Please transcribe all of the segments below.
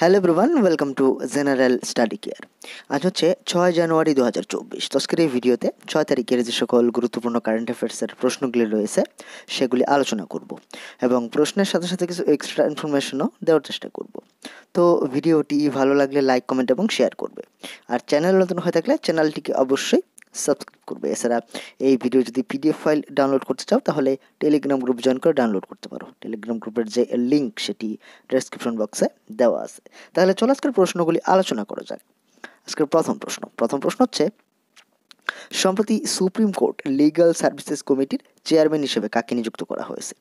hello everyone welcome to general study care আজ হচ্ছে ছয় জানুয়ারি দু হাজার চব্বিশ তো এই ভিডিওতে ছয় তারিখের যে সকল গুরুত্বপূর্ণ কারেন্ট অ্যাফেয়ার্সের প্রশ্নগুলি রয়েছে সেগুলি আলোচনা করব এবং প্রশ্নের সাথে সাথে কিছু এক্সট্রা ইনফরমেশনও দেওয়ার চেষ্টা করব তো ভিডিওটি ভালো লাগলে লাইক কমেন্ট এবং শেয়ার করবে আর চ্যানেল নতুন হয়ে থাকলে চ্যানেলটিকে অবশ্যই সাবস্ক্রাইব করবে এছাড়া এই ভিডিও যদি পিডিএফ ফাইল ডাউনলোড করতে চাও তাহলে টেলিগ্রাম গ্রুপ জয়েন করে ডাউনলোড করতে পারো টেলিগ্রাম গ্রুপের যে লিঙ্ক সেটি ডেসক্রিপশন বক্সে দেওয়া আছে তাহলে চলো আজকের প্রশ্নগুলি আলোচনা করা যাক আজকের প্রথম প্রশ্ন প্রথম প্রশ্ন হচ্ছে সম্প্রতি সুপ্রিম কোর্ট লিগাল সার্ভিসেস কমিটির চেয়ারম্যান হিসেবে কাকে নিযুক্ত করা হয়েছে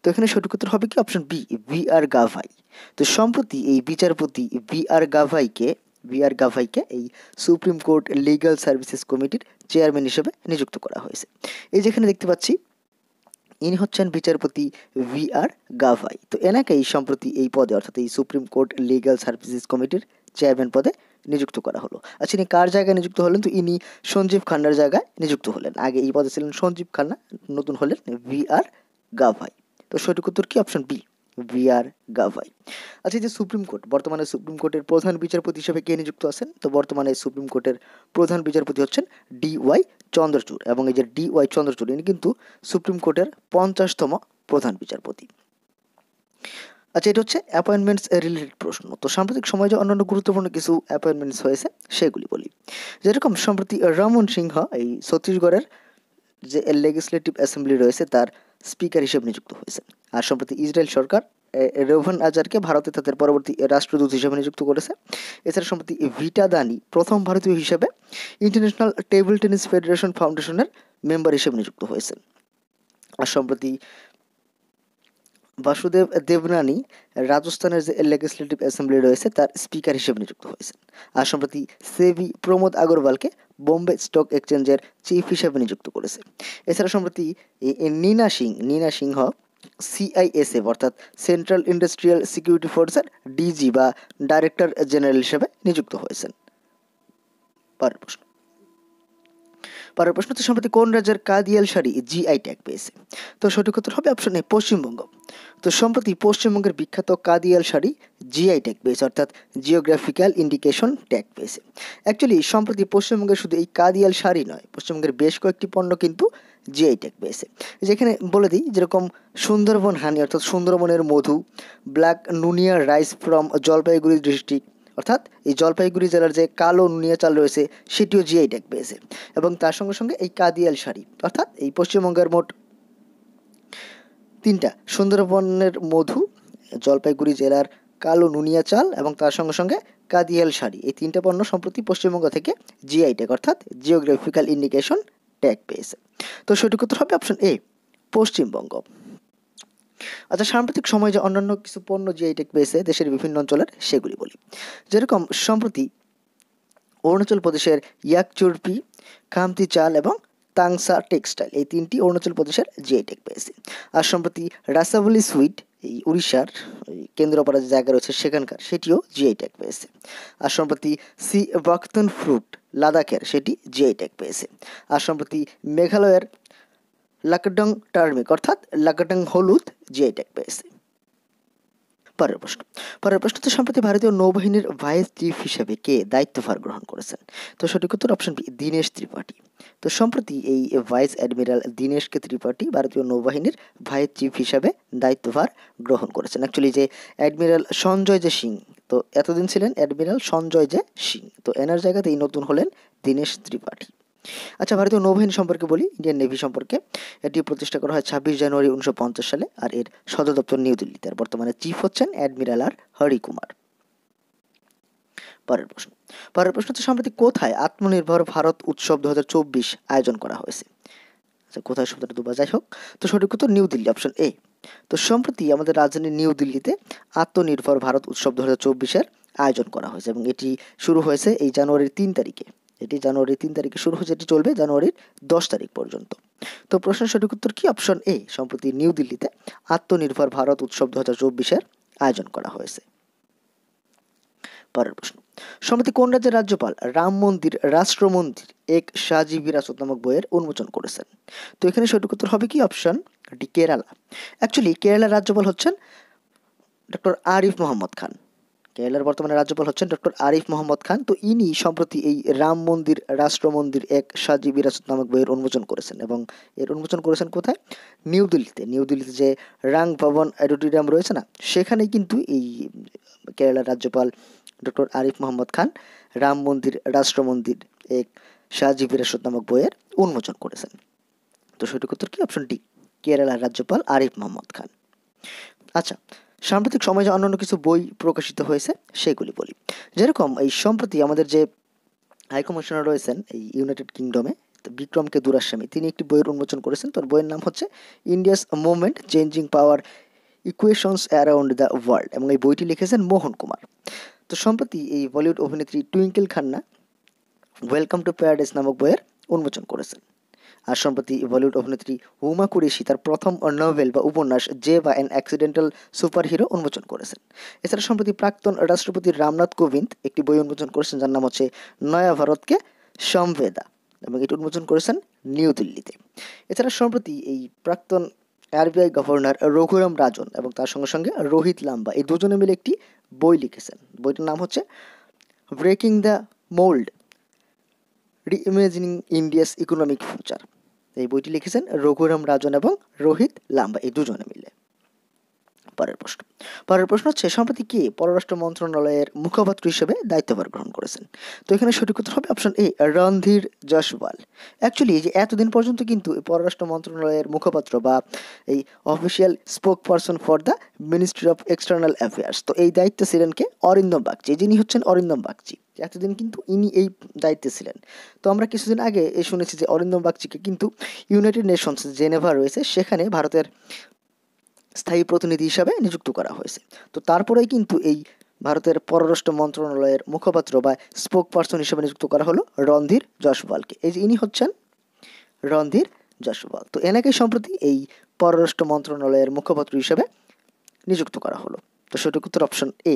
তো এখানে সঠিক উত্তর হবে কি option B B R Gavai তো সম্প্রতি এই বিচারপতি বি আর গাভাইকে বিআর আর গাভাইকে এই সুপ্রিম কোর্ট লিগাল সার্ভিসেস কমিটির চেয়ারম্যান হিসেবে নিযুক্ত করা হয়েছে এই যেখানে দেখতে পাচ্ছি ইনি হচ্ছেন বিচারপতি ভি আর গাভাই তো এনাকেই সম্প্রতি এই পদে অর্থাৎ এই সুপ্রিম কোর্ট লিগাল সার্ভিসেস কমিটির চেয়ারম্যান পদে নিযুক্ত করা হলো আচ্ছা ইনি কার জায়গায় নিযুক্ত হলেন তো ইনি সঞ্জীব খান্নার জায়গায় নিযুক্ত হলেন আগে এই পদে ছিলেন সঞ্জীব খান্না নতুন হলেন ভি আর গাভাই তো সঠিক উত্তর কি অপশন বি ভিআর গাভাই আচ্ছা যে সুপ্রিম কোর্ট বর্তমানে সুপ্রিম কোর্টের প্রধান বিচারপতি হিসেবে কে নিযুক্ত আছেন তো বর্তমানে সুপ্রিম কোর্টের প্রধান বিচারপতি হচ্ছেন ডি ওয়াই চন্দ্রচূড় এবং এই যে ডি ওয়াই চন্দ্রচূড় ইনি কিন্তু সুপ্রিম কোর্টের পঞ্চাশতম প্রধান বিচারপতি আচ্ছা এটা হচ্ছে অ্যাপয়েন্টমেন্টস রিলেটেড প্রশ্ন তো সাম্প্রতিক সময়ে যে অন্যান্য গুরুত্বপূর্ণ কিছু অ্যাপয়েন্টমেন্টস হয়েছে সেগুলি বলি যেরকম সম্প্রতি রামন সিংহ এই ছত্তিশগড়ের যে লেgislative অ্যাসেম্বলি রয়েছে তার স্পিকার হিসেবে নিযুক্ত হয়েছেন আর সম্প্রতি ইসরায়েল সরকার রোভন আজারকে ভারতে তাদের পরবর্তী রাষ্ট্রদূত হিসেবে নিযুক্ত করেছে এছাড়া সম্প্রতি ভিটা দানি প্রথম ভারতীয় হিসেবে ইন্টারন্যাশনাল টেবিল টেনিস ফেডারেশন ফাউন্ডেশনের মেম্বার হিসেবে নিযুক্ত হয়েছেন আর সম্প্রতি বাসুদেব দেবনানি রাজস্থানের যে লেজিসলেটিভ অ্যাসেম্বলি রয়েছে তার স্পিকার হিসেবে নিযুক্ত হয়েছেন আর সম্প্রতি সেবি প্রমোদ আগরওয়ালকে বোম্বে স্টক এক্সচেঞ্জের চিফ হিসেবে নিযুক্ত করেছে এছাড়া সম্প্রতি নীনা সিং নীনা সিংহ সিআইএসএ অর্থাৎ সেন্ট্রাল ইন্ডাস্ট্রিয়াল সিকিউরিটি ফোর্সের ডিজি বা ডাইরেক্টর জেনারেল হিসেবে নিযুক্ত হয়েছেন পরের প্রশ্ন পরের প্রশ্ন তো সম্প্রতি কোন রাজ্যের কাদিয়াল শাড়ি জিআই ট্যাগ পেয়েছে তো সঠিক উত্তর হবে অপশন এ পশ্চিমবঙ্গ তো সম্প্রতি পশ্চিমবঙ্গের বিখ্যাত কাদিয়াল শাড়ি জিআই ট্যাগ পেয়েছে অর্থাৎ জিওগ্রাফিক্যাল ইন্ডিকেশন ট্যাগ পেয়েছে অ্যাকচুয়ালি সম্প্রতি পশ্চিমবঙ্গের শুধু এই কাদিয়াল শাড়ি নয় পশ্চিমবঙ্গের বেশ কয়েকটি পণ্য কিন্তু জিআই ট্যাগ পেয়েছে যেখানে বলে দিই যেরকম সুন্দরবন হানি অর্থাৎ সুন্দরবনের মধু black Nuniya rice from Jalpaiguri district অর্থাৎ এই জলপাইগুড়ি জেলার যে কালো নুনিয়া চাল রয়েছে সেটিও জিআই ট্যাগ পেয়েছে এবং তার সঙ্গে সঙ্গে এই কাদিয়াল শাড়ি অর্থাৎ এই পশ্চিমবঙ্গের মোট তিনটা সুন্দরবনের মধু জলপাইগুড়ি জেলার কালো নুনিয়া চাল এবং তার সঙ্গে সঙ্গে কাদিয়াল শাড়ি এই তিনটা পণ্য সম্প্রতি পশ্চিমবঙ্গ থেকে জিআই ট্যাগ অর্থাৎ জিওগ্রাফিক্যাল ইন্ডিকেশন ট্যাগ পেয়েছে তো সঠিক হবে অপশন এ পশ্চিমবঙ্গ আচ্ছা সাম্প্রতিক সময়ে যে অন্যান্য কিছু পণ্য যে টেক পেয়েছে দেশের বিভিন্ন অঞ্চলের সেগুলি বলি যেরকম সম্প্রতি অরুণাচল প্রদেশের ইয়াকচুরপি কামতি চাল এবং তাংসা টেক্সটাইল এই তিনটি অরুণাচল প্রদেশের জিআই টেক পেয়েছে আর সম্প্রতি রাসাবলি সুইট এই উড়িষ্যার কেন্দ্রপাড়া যে জায়গা রয়েছে সেখানকার সেটিও জিআই ট্যাগ পেয়েছে আর সম্প্রতি সি বাক্তন ফ্রুট লাদাখের সেটি জিআই ট্যাগ পেয়েছে আর সম্প্রতি মেঘালয়ের লাকডং টার্মিক অর্থাৎ লাকডং হলুদ জিআই ট্যাগ পেয়েছে পরের প্রশ্ন পরের প্রশ্নতে সম্প্রতি ভারতীয় নৌবাহিনীর ভাইস চিফ হিসেবে কে দায়িত্বভার গ্রহণ করেছেন তো সঠিক উত্তর অপশন বি দীনেশ ত্রিপাঠী তো সম্প্রতি এই ভাইস অ্যাডমিরাল দীনেশকে ত্রিপাঠী ভারতীয় নৌবাহিনীর ভাইস চিফ হিসাবে দায়িত্বভার গ্রহণ করেছেন অ্যাকচুয়ালি যে অ্যাডমিরাল সঞ্জয় যে সিং তো এতদিন ছিলেন অ্যাডমিরাল সঞ্জয় যে সিং তো এনার জায়গাতে এই নতুন হলেন দীনেশ ত্রিপাঠী আচ্ছা ভারতীয় নৌবাহিনী সম্পর্কে বলি ইন্ডিয়ান নেভি সম্পর্কে এটি প্রতিষ্ঠা করা হয় ছাব্বিশ জানুয়ারি উনিশশো সালে আর এর সদর দপ্তর নিউ দিল্লিতে আর বর্তমানে চিফ হচ্ছেন অ্যাডমিরাল আর হরি কুমার পরের প্রশ্ন পরের প্রশ্ন হচ্ছে সম্প্রতি কোথায় আত্মনির্ভর ভারত উৎসব দু আয়োজন করা হয়েছে আচ্ছা কোথায় শব্দটা দুবার যাই হোক তো সঠিক উত্তর নিউ দিল্লি অপশন এ তো সম্প্রতি আমাদের রাজধানী নিউ দিল্লিতে আত্মনির্ভর ভারত উৎসব দু হাজার আয়োজন করা হয়েছে এবং এটি শুরু হয়েছে এই জানুয়ারির তিন তারিখে এটি জানুয়ারির তিন তারিখে শুরু হয়েছে এটি চলবে জানুয়ারির দশ তারিখ পর্যন্ত তো প্রশ্নের সঠিক উত্তর কি অপশন এ সম্প্রতি নিউ দিল্লিতে আত্মনির্ভর ভারত উৎসব দু হাজার চব্বিশের আয়োজন করা হয়েছে পরের প্রশ্ন সম্প্রতি কোন রাজ্যের রাজ্যপাল রাম মন্দির রাষ্ট্র এক সাজি বিরাসত নামক বইয়ের উন্মোচন করেছেন তো এখানে সঠিক উত্তর হবে কি অপশন ডি কেরালা অ্যাকচুয়ালি কেরালার রাজ্যপাল হচ্ছেন ডক্টর আরিফ মোহাম্মদ খান কেরালার বর্তমানে রাজ্যপাল হচ্ছেন ডক্টর আরিফ মোহাম্মদ খান তো ইনি সম্প্রতি এই রাম মন্দির রাষ্ট্র মন্দির এক সাজি বিরাসত নামক বইয়ের উন্মোচন করেছেন এবং এর উন্মোচন করেছেন কোথায় নিউ দিল্লিতে নিউ দিল্লিতে যে রাং ভবন অডিটোরিয়াম রয়েছে না সেখানেই কিন্তু এই কেরালার রাজ্যপাল ডক্টর আরিফ মোহাম্মদ খান রাম মন্দির রাষ্ট্র মন্দির এক সাজি বিরাসত নামক বইয়ের উন্মোচন করেছেন তো সঠিক উত্তর কি অপশন ডি কেরালার রাজ্যপাল আরিফ মোহাম্মদ খান আচ্ছা সাম্প্রতিক সময়ে যে অন্যান্য কিছু বই প্রকাশিত হয়েছে সেগুলি বলি যেরকম এই সম্প্রতি আমাদের যে হাইকমিশনার রয়েছেন এই ইউনাইটেড কিংডমে বিক্রমকে দুরাস্বামী তিনি একটি বইয়ের উন্মোচন করেছেন তার বইয়ের নাম হচ্ছে India's movement changing power equations around the world এবং এই বইটি লিখেছেন মোহন কুমার তো সম্প্রতি এই বলিউড অভিনেত্রী Twinkle Khanna welcome to paradise নামক বইয়ের উন্মোচন করেছেন আর সম্প্রতি বলিউড অভিনেত্রী হুমা কুরেশি তার প্রথম নভেল বা উপন্যাস জে বা অ্যান অ্যাক্সিডেন্টাল সুপার হিরো উন্মোচন করেছেন এছাড়া সম্প্রতি প্রাক্তন রাষ্ট্রপতি রামনাথ কোবিন্দ একটি বই উন্মোচন করেছেন যার নাম হচ্ছে নয়া ভারতকে সমবেদা এবং এটি উন্মোচন করেছেন নিউ দিল্লিতে এছাড়া সম্প্রতি এই প্রাক্তন আরবিআই গভর্নর রঘুরাম রাজন এবং তার সঙ্গে সঙ্গে রোহিত লাম্বা এই দুজনে মিলে একটি বই লিখেছেন বইটির নাম হচ্ছে breaking the mould reimagining India's economic future এই বইটি লিখেছেন রঘুরাম রাজন এবং রোহিত লাম্বা এই দুজনে মিলে পরের প্রশ্ন পরের প্রশ্ন হচ্ছে সম্প্রতি কে পররাষ্ট্র মন্ত্রণালয়ের মুখপাত্র হিসেবে দায়িত্বভার গ্রহণ করেছেন তো এখানে সঠিক উত্তর হবে option A Randhir Jaiswal actually যে এতদিন পর্যন্ত কিন্তু পররাষ্ট্র মন্ত্রণালয়ের মুখপাত্র বা এই official spokesperson for the ministry of external affairs তো এই দায়িত্বে ছিলেন কে অরিন্দম বাগচি যিনি হচ্ছেন অরিন্দম বাগচি এতদিন কিন্তু ইনি এই দায়িত্বে ছিলেন তো আমরা কিছুদিন আগে শুনেছি যে অরিন্দম বাগচিকে কিন্তু ইউনাইটেড নেশনস জেনেভা রয়েছে সেখানে ভারতের স্থায়ী প্রতিনিধি হিসাবে নিযুক্ত করা হয়েছে তো তারপরেই কিন্তু এই ভারতের পররাষ্ট্র মন্ত্রণালয়ের মুখপাত্র বা স্পোক পার্সন হিসেবে নিযুক্ত করা হলো রণধীর জয়সওয়ালকে এই যে ইনি হচ্ছেন রণধীর জয়সওয়াল তো এনাকে সম্প্রতি এই পররাষ্ট্র মন্ত্রণালয়ের মুখপাত্র হিসেবে নিযুক্ত করা হলো তো সঠিক উত্তর অপশন এ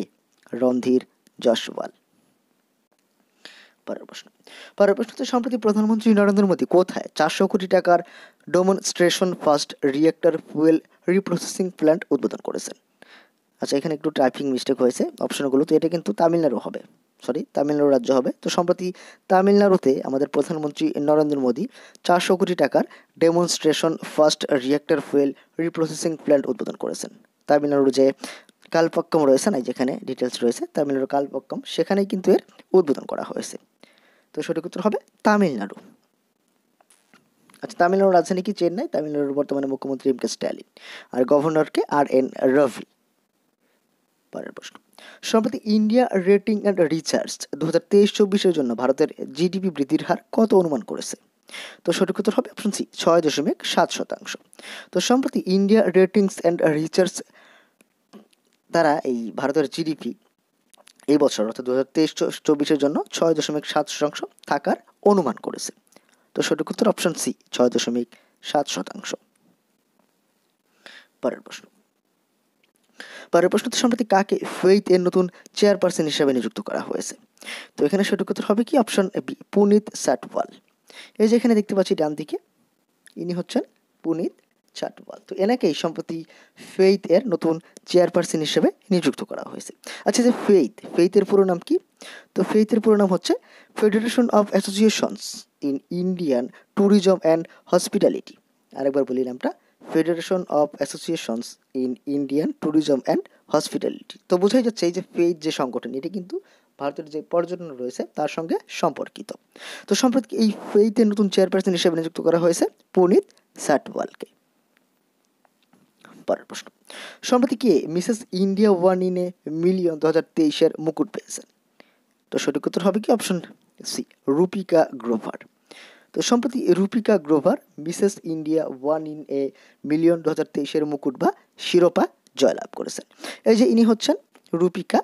রণধীর জয়সওয়াল পরের প্রশ্ন পরের প্রশ্নতে সম্প্রতি প্রধানমন্ত্রী নরেন্দ্র মোদী কোথায় চারশো কোটি টাকার demonstration fast reactor fuel reprocessing plant উদ্বোধন করেছেন আচ্ছা এখানে একটু টাইপিং মিস্টেক হয়েছে অপশনগুলো তো এটা কিন্তু তামিলনাড়ু হবে সরি তামিলনাড়ু রাজ্য হবে তো সম্প্রতি তামিলনাড়ুতে আমাদের প্রধানমন্ত্রী নরেন্দ্র মোদী চারশো কোটি টাকার demonstration fast reactor fuel reprocessing plant উদ্বোধন করেছেন তামিলনাড়ুর যে কালপক্কম রয়েছে না যেখানে ডিটেলস রয়েছে তামিলনাড়ু কালপক্কম সেখানেই কিন্তু এর উদ্বোধন করা হয়েছে তো সঠিক উত্তর হবে তামিলনাড়ু আচ্ছা তামিলনাড়ুর রাজধানী কি চেন্নাই তামিলনাড়ুর বর্তমানে মুখ্যমন্ত্রী এম কে স্ট্যালিন আর গভর্নরকে আর এন রভি পরের প্রশ্ন সম্প্রতি ইন্ডিয়া রেটিং অ্যান্ড রিসার্চ দু হাজার তেইশ চব্বিশের জন্য ভারতের জিডিপি বৃদ্ধির হার কত অনুমান করেছে তো সঠিক উত্তর হবে অপশন সি ছয় দশমিক সাত শতাংশ তো সম্প্রতি ইন্ডিয়া রেটিংস অ্যান্ড রিসার্চ তারা এই ভারতের জিডিপি এই বছর অর্থাৎ দু হাজার তেইশ চব্বিশের জন্য ছয় দশমিক সাত শতাংশ থাকার অনুমান করেছে তো সঠিক উত্তর অপশন সি ছয় দশমিক সাত শতাংশ পরের প্রশ্ন পরের প্রশ্নতে সম্প্রতি কাকে ফেইথ এর নতুন চেয়ারপারসন হিসাবে নিযুক্ত করা হয়েছে তো এখানে সঠিক উত্তর হবে কি অপশন বি পুনিত সাটওয়াল এই যে এখানে দেখতে পাচ্ছি ডান দিকে ইনি হচ্ছেন পুনিত চাটওয়াল তো এনাকেই সম্প্রতি ফেইথ এর নতুন চেয়ারপারসন হিসেবে নিযুক্ত করা হয়েছে আচ্ছা যে ফেইথ ফেইথের পুরো নাম কি তো ফেইথের পুরো নাম হচ্ছে federation of associations in Indian tourism and hospitality আরেকবার বলি নামটা federation of associations in Indian tourism and hospitality তো বোঝাই যাচ্ছে এই যে ফেইথ যে সংগঠন এটা কিন্তু ভারতের যে পর্যটন রয়েছে তার সঙ্গে সম্পর্কিত তো সম্প্রতি এই ফেইথের নতুন চেয়ারপারসন হিসেবে নিযুক্ত করা হয়েছে পুনিত সাটওয়ালকে পরের প্রশ্ন সম্প্রতি কে Mrs India one in a million দু হাজার তেইশের মুকুট পেয়েছেন তো সঠিক উত্তর হবে কি অপশন সি রূপিকা গ্রোভার তো সম্প্রতি Rupika Grover Mrs India one in a million দু হাজার তেইশের মুকুট বা শিরোপা জয়লাভ করেছেন এই যে ইনি হচ্ছেন রূপিকা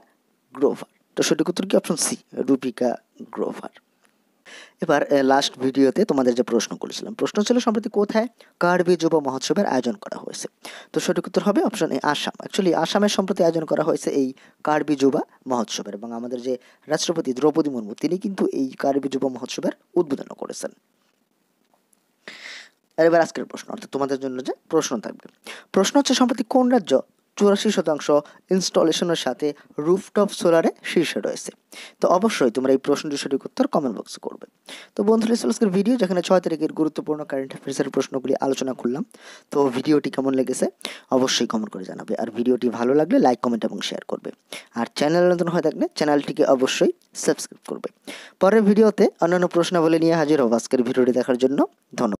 গ্রোভার তো সঠিক উত্তর কি অপশন সি রূপিকা গ্রোভার এবার লাস্ট ভিডিওতে তোমাদের যে প্রশ্ন করেছিলাম প্রশ্ন ছিল সম্প্রতি কোথায় কার্বি যুব মহোৎসবের আয়োজন করা হয়েছে তো সঠিক উত্তর হবে অপশন এ আসাম অ্যাকচুয়ালি আসামের সম্প্রতি আয়োজন করা হয়েছে এই কার্বি যুবা মহোৎসবের এবং আমাদের যে রাষ্ট্রপতি দ্রৌপদী মুর্মু তিনি কিন্তু এই কার্বি যুব মহোৎসবের উদ্বোধন করেছেন এবার আজকের প্রশ্ন অর্থাৎ তোমাদের জন্য যে প্রশ্ন থাকবে প্রশ্ন হচ্ছে সম্প্রতি কোন রাজ্য চুরাশি শতাংশ ইনস্টলেশনের সাথে রুফটপ সোলারে শীর্ষে রয়েছে তো অবশ্যই তোমরা এই প্রশ্নটি সঠিক উত্তর কমেন্ট বক্সে করবে তো বন্ধুরা আজকের ভিডিও যেখানে ছয় তারিখের গুরুত্বপূর্ণ কারেন্ট অ্যাফেয়ার্সের প্রশ্নগুলি আলোচনা করলাম তো ভিডিওটি কেমন লেগেছে অবশ্যই কমেন্ট করে জানাবে আর ভিডিওটি ভালো লাগলে লাইক কমেন্ট এবং শেয়ার করবে আর চ্যানেল নতুন হয়ে থাকলে চ্যানেলটিকে অবশ্যই সাবস্ক্রাইব করবে পরের ভিডিওতে অন্যান্য প্রশ্নাবলী নিয়ে হাজির হব আজকের ভিডিওটি দেখার জন্য ধন্যবাদ